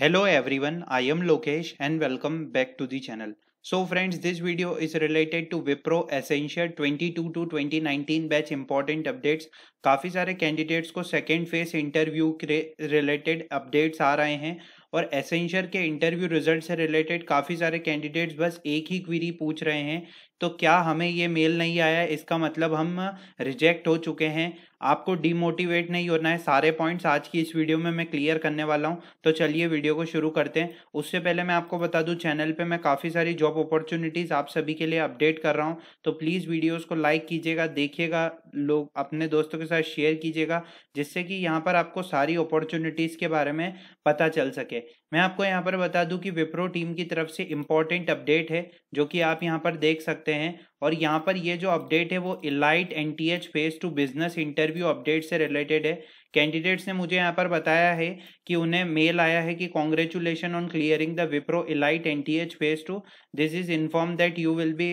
Hello everyone, I am Lokesh and welcome back to the channel. So friends, this video is related to Wipro Essential 22 to 2019 batch important updates काफ़ी सारे candidates को second phase interview के related updates आ रहे हैं और एसेंशर के interview result से रिलेटेड काफ़ी सारे कैंडिडेट्स बस एक ही क्वीरी पूछ रहे हैं तो क्या हमें ये मेल नहीं आया इसका मतलब हम रिजेक्ट हो चुके हैं आपको डीमोटिवेट नहीं होना है सारे पॉइंट्स आज की इस वीडियो में मैं क्लियर करने वाला हूँ तो चलिए वीडियो को शुरू करते हैं उससे पहले मैं आपको बता दूँ चैनल पे मैं काफ़ी सारी जॉब अपॉर्चुनिटीज़ आप सभी के लिए अपडेट कर रहा हूँ तो प्लीज़ वीडियोज़ को लाइक कीजिएगा देखिएगा लोग अपने दोस्तों के साथ शेयर कीजिएगा जिससे कि यहाँ पर आपको सारी अपॉर्चुनिटीज़ के बारे में पता चल सके मैं आपको यहाँ पर बता दूँ कि विप्रो टीम की तरफ से इम्पॉर्टेंट अपडेट है जो कि आप यहाँ पर देख सकते हैं और यहाँ पर ये जो अपडेट है वो elite N T H phase two business interview update से रिलेटेड है कैंडिडेट्स ने मुझे यहाँ पर बताया है कि उन्हें मेल आया है कि congratulation on clearing the Wipro elite N T H phase two this is inform that you will be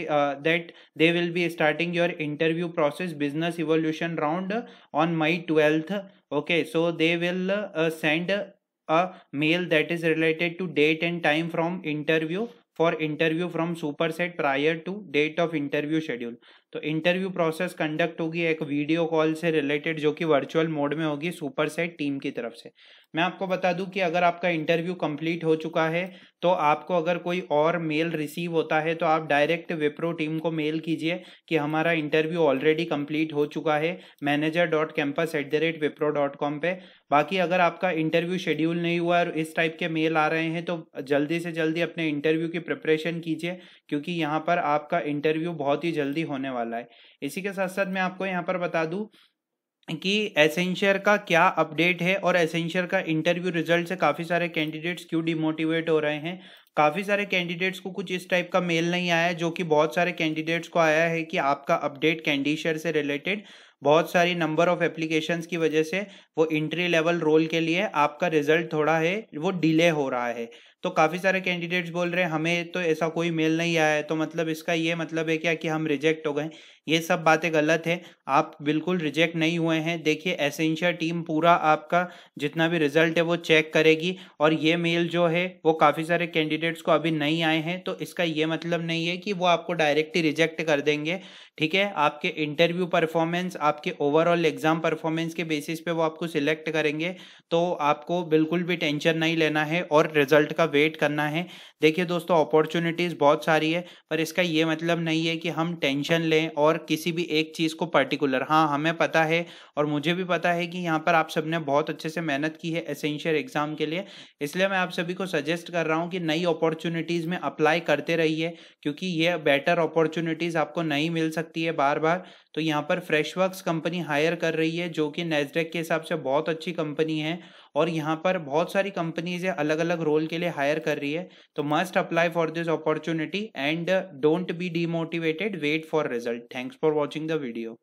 that they will be starting your interview process business evolution round on May twelfth okay so they will send a mail that is related to date and time from interview for interview from super set prior to date of interview schedule तो interview process conduct होगी एक video call से related जो कि virtual mode में होगी super set team की तरफ से मैं आपको बता दूं कि अगर आपका इंटरव्यू कंप्लीट हो चुका है तो आपको अगर कोई और मेल रिसीव होता है तो आप डायरेक्ट विप्रो टीम को मेल कीजिए कि हमारा इंटरव्यू ऑलरेडी कंप्लीट हो चुका है manager dot campus at the rate Wipro dot com पर बाकी अगर आपका इंटरव्यू शेड्यूल नहीं हुआ और इस टाइप के मेल आ रहे हैं तो जल्दी से जल्दी अपने इंटरव्यू की प्रिपरेशन कीजिए क्योंकि यहाँ पर आपका इंटरव्यू बहुत ही जल्दी होने वाला वाला है इसी के साथ साथ मैं आपको यहाँ पर बता दूँ कि एसेंशियर का क्या अपडेट है और एसेंशियर का इंटरव्यू रिजल्ट से काफ़ी सारे कैंडिडेट्स क्यों डिमोटिवेट हो रहे हैं काफ़ी सारे कैंडिडेट्स को कुछ इस टाइप का मेल नहीं आया जो कि बहुत सारे कैंडिडेट्स को आया है कि आपका अपडेट कैंडिशर से रिलेटेड बहुत सारी नंबर ऑफ एप्लीकेशंस की वजह से वो इंट्री लेवल रोल के लिए आपका रिजल्ट थोड़ा है वो डिले हो रहा है तो काफ़ी सारे कैंडिडेट्स बोल रहे हैं हमें तो ऐसा कोई मेल नहीं आया है तो मतलब इसका ये मतलब है क्या कि हम रिजेक्ट हो गए ये सब बातें गलत है आप बिल्कुल रिजेक्ट नहीं हुए हैं देखिए एसेंशियल टीम पूरा आपका जितना भी रिजल्ट है वो चेक करेगी और ये मेल जो है वो काफ़ी सारे कैंडिडेट कैंडिडेट्स को अभी नहीं आए हैं तो इसका ये मतलब नहीं है कि वो आपको डायरेक्टली रिजेक्ट कर देंगे ठीक है आपके इंटरव्यू परफॉर्मेंस आपके ओवरऑल एग्जाम परफॉर्मेंस के बेसिस पे वो आपको सिलेक्ट करेंगे तो आपको बिल्कुल भी टेंशन नहीं लेना है और रिजल्ट का वेट करना है देखिए दोस्तों अपॉर्चुनिटीज़ बहुत सारी है पर इसका ये मतलब नहीं है कि हम टेंशन लें और किसी भी एक चीज़ को पर्टिकुलर हाँ हमें पता है और मुझे भी पता है कि यहाँ पर आप सबने बहुत अच्छे से मेहनत की है एसेंशियल एग्ज़ाम के लिए इसलिए मैं आप सभी को सजेस्ट कर रहा हूँ कि नई अपॉर्चुनिटीज़ में अप्लाई करते रहिए क्योंकि ये बेटर अपॉर्चुनिटीज़ आपको नहीं मिल सकती है बार बार तो यहाँ पर फ्रेश वर्क्स कंपनी हायर कर रही है जो कि नेजडेक के हिसाब से बहुत अच्छी कंपनी है और यहाँ पर बहुत सारी कंपनीज है अलग अलग रोल के लिए हायर कर रही है तो must apply for this opportunity and don't be demotivated wait for result thanks for watching the video